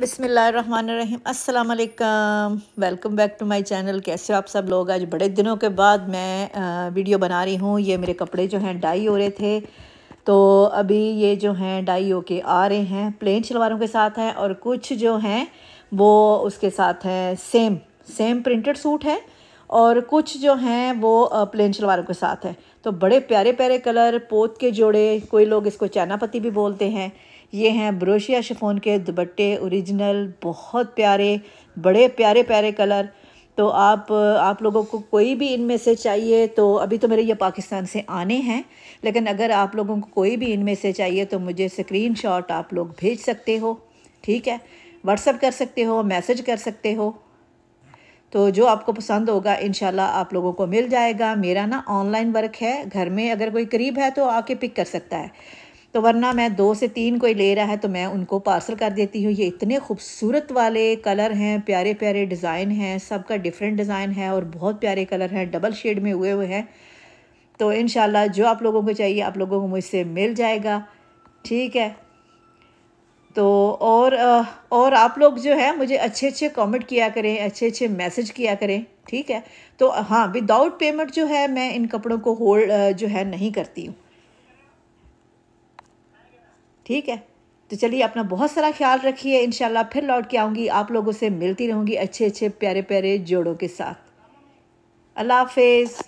बिसमीम् अल्लाम welcome back to my channel कैसे हो आप सब लोग आज बड़े दिनों के बाद मैं वीडियो बना रही हूँ ये मेरे कपड़े जो हैं डाई हो रहे थे तो अभी ये जो हैं डाई हो के आ रहे हैं प्लेन शलवारों के साथ हैं और कुछ जो हैं वो उसके साथ हैं सेम सेम प्रिंटेड सूट है और कुछ जो हैं वो प्लेन शलवारों के साथ है तो बड़े प्यारे प्यारे कलर पोत के जोड़े कोई लोग इसको चैनापति भी बोलते हैं ये हैं ब्रोशिया शिफोन के दुबट्टे ओरिजिनल बहुत प्यारे बड़े प्यारे प्यारे कलर तो आप आप लोगों को कोई भी इनमें से चाहिए तो अभी तो मेरे ये पाकिस्तान से आने हैं लेकिन अगर आप लोगों को कोई भी इनमें से चाहिए तो मुझे स्क्रीन आप लोग भेज सकते हो ठीक है व्हाट्सअप कर सकते हो मैसेज कर सकते हो तो जो आपको पसंद होगा इन आप लोगों को मिल जाएगा मेरा ना ऑनलाइन वर्क है घर में अगर कोई करीब है तो आके पिक कर सकता है तो वरना मैं दो से तीन कोई ले रहा है तो मैं उनको पार्सल कर देती हूँ ये इतने खूबसूरत वाले कलर हैं प्यारे प्यारे डिज़ाइन हैं सबका डिफरेंट डिज़ाइन है और बहुत प्यारे कलर हैं डबल शेड में हुए हुए हैं तो इन जो आप लोगों को चाहिए आप लोगों को मुझसे मिल जाएगा ठीक है तो और और आप लोग जो है मुझे अच्छे अच्छे कमेंट किया करें अच्छे अच्छे मैसेज किया करें ठीक है तो हाँ विदाउट पेमेंट जो है मैं इन कपड़ों को होल्ड जो है नहीं करती हूँ ठीक है तो चलिए अपना बहुत सारा ख्याल रखिए इन फिर लौट के आऊँगी आप लोगों से मिलती रहूँगी अच्छे अच्छे प्यारे प्यारे जोड़ों के साथ अल्लाह हाफिज़